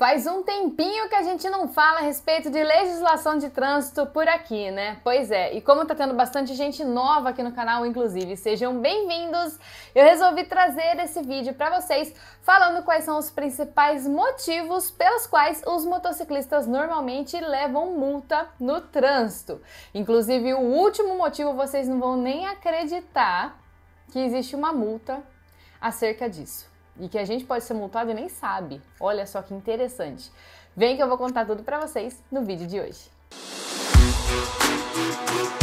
Faz um tempinho que a gente não fala a respeito de legislação de trânsito por aqui, né? Pois é, e como tá tendo bastante gente nova aqui no canal, inclusive, sejam bem-vindos! Eu resolvi trazer esse vídeo para vocês falando quais são os principais motivos pelos quais os motociclistas normalmente levam multa no trânsito. Inclusive, o último motivo vocês não vão nem acreditar que existe uma multa acerca disso e que a gente pode ser multado e nem sabe. Olha só que interessante. Vem que eu vou contar tudo para vocês no vídeo de hoje. Música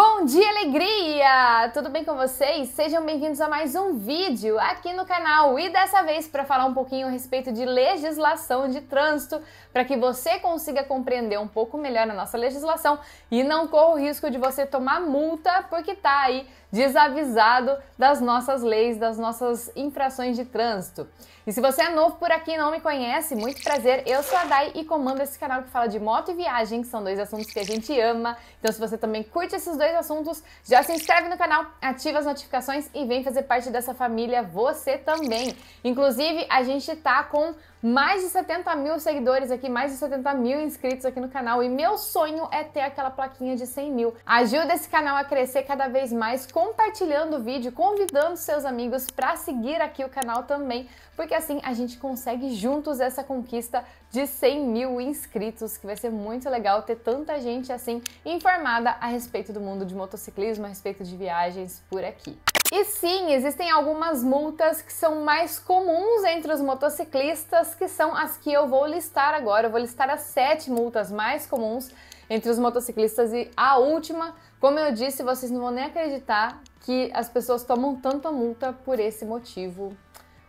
Bom dia, alegria! Tudo bem com vocês? Sejam bem-vindos a mais um vídeo aqui no canal e dessa vez para falar um pouquinho a respeito de legislação de trânsito, para que você consiga compreender um pouco melhor a nossa legislação e não corra o risco de você tomar multa porque tá aí desavisado das nossas leis, das nossas infrações de trânsito. E se você é novo por aqui e não me conhece, muito prazer, eu sou a Dai e comando esse canal que fala de moto e viagem, que são dois assuntos que a gente ama. Então se você também curte esses dois dois assuntos, já se inscreve no canal, ativa as notificações e vem fazer parte dessa família você também. Inclusive, a gente tá com mais de 70 mil seguidores aqui, mais de 70 mil inscritos aqui no canal e meu sonho é ter aquela plaquinha de 100 mil. Ajuda esse canal a crescer cada vez mais compartilhando o vídeo, convidando seus amigos para seguir aqui o canal também, porque assim a gente consegue juntos essa conquista de 100 mil inscritos, que vai ser muito legal ter tanta gente assim informada a respeito do mundo de motociclismo, a respeito de viagens por aqui. E sim, existem algumas multas que são mais comuns entre os motociclistas, que são as que eu vou listar agora. Eu vou listar as sete multas mais comuns entre os motociclistas e a última, como eu disse, vocês não vão nem acreditar que as pessoas tomam tanta multa por esse motivo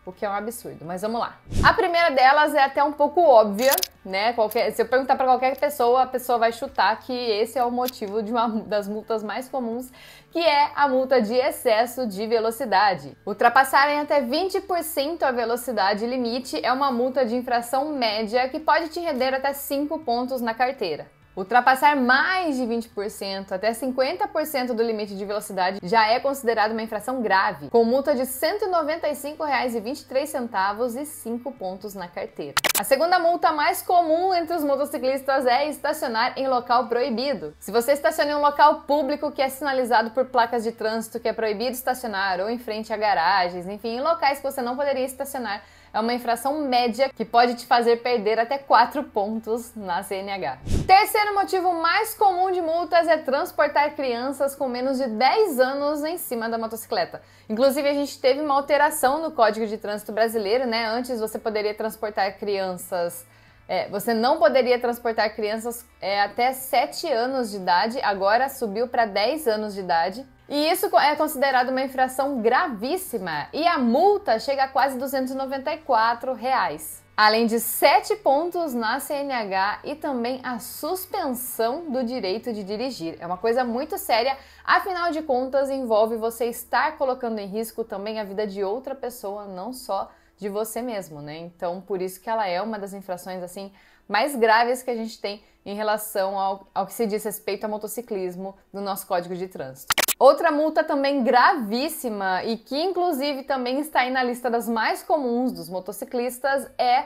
o que é um absurdo, mas vamos lá. A primeira delas é até um pouco óbvia, né? Qualquer, se eu perguntar para qualquer pessoa, a pessoa vai chutar que esse é o motivo de uma das multas mais comuns, que é a multa de excesso de velocidade. Ultrapassarem até 20% a velocidade limite é uma multa de infração média que pode te render até 5 pontos na carteira. Ultrapassar mais de 20%, até 50% do limite de velocidade, já é considerado uma infração grave, com multa de R$ 195,23 e 5 pontos na carteira. A segunda multa mais comum entre os motociclistas é estacionar em local proibido. Se você estaciona em um local público que é sinalizado por placas de trânsito que é proibido estacionar, ou em frente a garagens, enfim, em locais que você não poderia estacionar, é uma infração média que pode te fazer perder até 4 pontos na CNH. Terceiro motivo mais comum de multas é transportar crianças com menos de 10 anos em cima da motocicleta. Inclusive, a gente teve uma alteração no Código de Trânsito Brasileiro, né? Antes você poderia transportar crianças crianças. É, você não poderia transportar crianças é, até 7 anos de idade, agora subiu para 10 anos de idade. E isso é considerado uma infração gravíssima e a multa chega a quase 294 reais. Além de sete pontos na CNH e também a suspensão do direito de dirigir. É uma coisa muito séria, afinal de contas, envolve você estar colocando em risco também a vida de outra pessoa, não só de você mesmo, né? Então, por isso que ela é uma das infrações assim mais graves que a gente tem em relação ao, ao que se diz respeito ao motociclismo do nosso Código de Trânsito. Outra multa também gravíssima e que inclusive também está aí na lista das mais comuns dos motociclistas é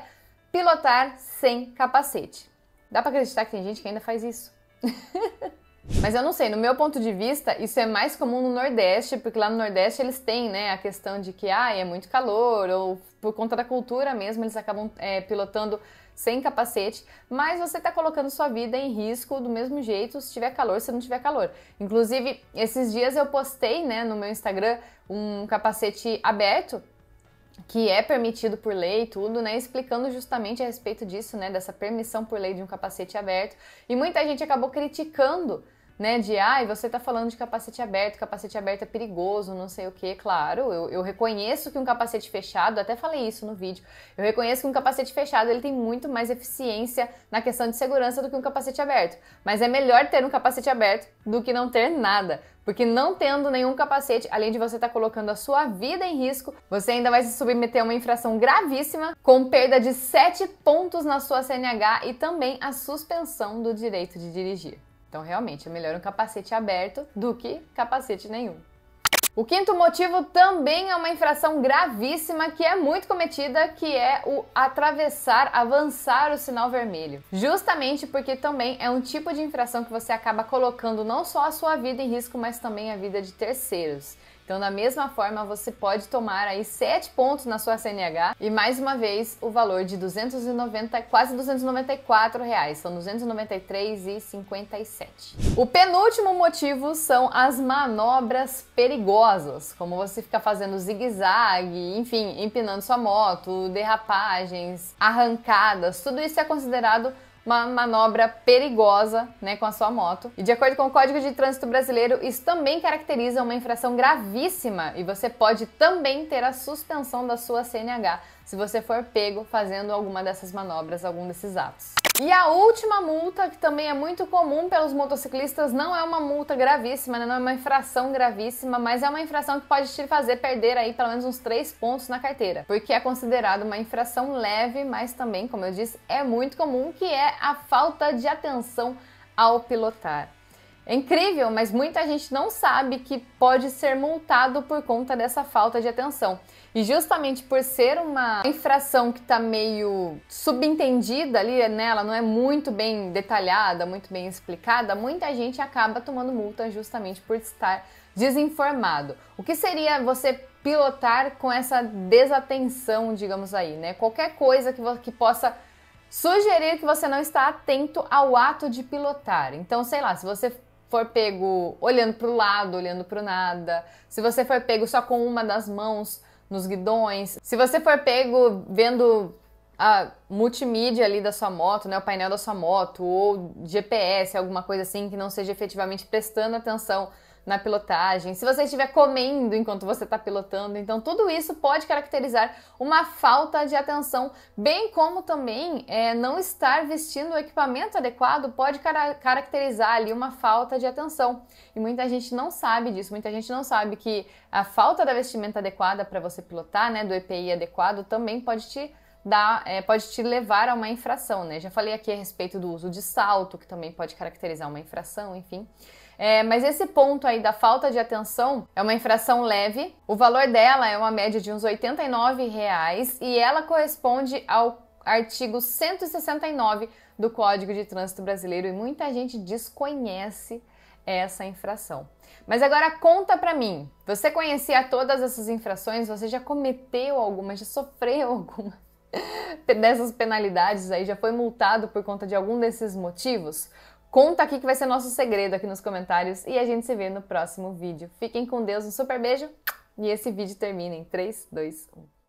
pilotar sem capacete. Dá para acreditar que tem gente que ainda faz isso? Mas eu não sei, no meu ponto de vista, isso é mais comum no Nordeste, porque lá no Nordeste eles têm, né, a questão de que, ah, é muito calor, ou por conta da cultura mesmo, eles acabam é, pilotando sem capacete, mas você está colocando sua vida em risco do mesmo jeito se tiver calor, se não tiver calor. Inclusive, esses dias eu postei, né, no meu Instagram, um capacete aberto, que é permitido por lei e tudo, né? Explicando justamente a respeito disso, né? Dessa permissão por lei de um capacete aberto. E muita gente acabou criticando né? De ai, ah, você tá falando de capacete aberto, capacete aberto é perigoso, não sei o que. Claro, eu, eu, reconheço que um capacete fechado, até falei isso no vídeo, eu reconheço que um capacete fechado ele tem muito mais eficiência na questão de segurança do que um capacete aberto. Mas é melhor ter um capacete aberto do que não ter nada. Porque não tendo nenhum capacete, além de você estar tá colocando a sua vida em risco, você ainda vai se submeter a uma infração gravíssima, com perda de 7 pontos na sua CNH e também a suspensão do direito de dirigir. Então, realmente, é melhor um capacete aberto do que capacete nenhum. O quinto motivo também é uma infração gravíssima que é muito cometida, que é o atravessar, avançar o sinal vermelho. Justamente porque também é um tipo de infração que você acaba colocando não só a sua vida em risco, mas também a vida de terceiros. Então, da mesma forma, você pode tomar aí 7 pontos na sua CNH e mais uma vez o valor de 290, quase 294 reais, são 293,57. O penúltimo motivo são as manobras perigosas, como você fica fazendo zigue-zague, enfim, empinando sua moto, derrapagens, arrancadas, tudo isso é considerado uma manobra perigosa né, com a sua moto. E de acordo com o Código de Trânsito Brasileiro, isso também caracteriza uma infração gravíssima e você pode também ter a suspensão da sua CNH se você for pego fazendo alguma dessas manobras, algum desses atos. E a última multa, que também é muito comum pelos motociclistas, não é uma multa gravíssima, né? não é uma infração gravíssima, mas é uma infração que pode te fazer perder aí pelo menos uns três pontos na carteira, porque é considerado uma infração leve, mas também, como eu disse, é muito comum, que é a falta de atenção ao pilotar. É incrível, mas muita gente não sabe que pode ser multado por conta dessa falta de atenção. E justamente por ser uma infração que está meio subentendida ali, né? não é muito bem detalhada, muito bem explicada, muita gente acaba tomando multa justamente por estar desinformado. O que seria você pilotar com essa desatenção, digamos aí, né? Qualquer coisa que, que possa sugerir que você não está atento ao ato de pilotar. Então, sei lá, se você for pego olhando para o lado, olhando para o nada, se você for pego só com uma das mãos nos guidões, se você for pego vendo a multimídia ali da sua moto, né, o painel da sua moto, ou GPS, alguma coisa assim que não seja efetivamente prestando atenção na pilotagem, se você estiver comendo enquanto você está pilotando. Então, tudo isso pode caracterizar uma falta de atenção, bem como também é, não estar vestindo o equipamento adequado pode car caracterizar ali uma falta de atenção. E muita gente não sabe disso, muita gente não sabe que a falta da vestimenta adequada para você pilotar, né, do EPI adequado, também pode te dar, é, pode te levar a uma infração, né? Já falei aqui a respeito do uso de salto, que também pode caracterizar uma infração, enfim. É, mas esse ponto aí da falta de atenção é uma infração leve. O valor dela é uma média de uns R$ 89,00 e ela corresponde ao artigo 169 do Código de Trânsito Brasileiro e muita gente desconhece essa infração. Mas agora conta pra mim, você conhecia todas essas infrações? Você já cometeu alguma? Já sofreu alguma? dessas penalidades aí já foi multado por conta de algum desses motivos? Conta aqui que vai ser nosso segredo aqui nos comentários e a gente se vê no próximo vídeo. Fiquem com Deus, um super beijo e esse vídeo termina em 3, 2, 1.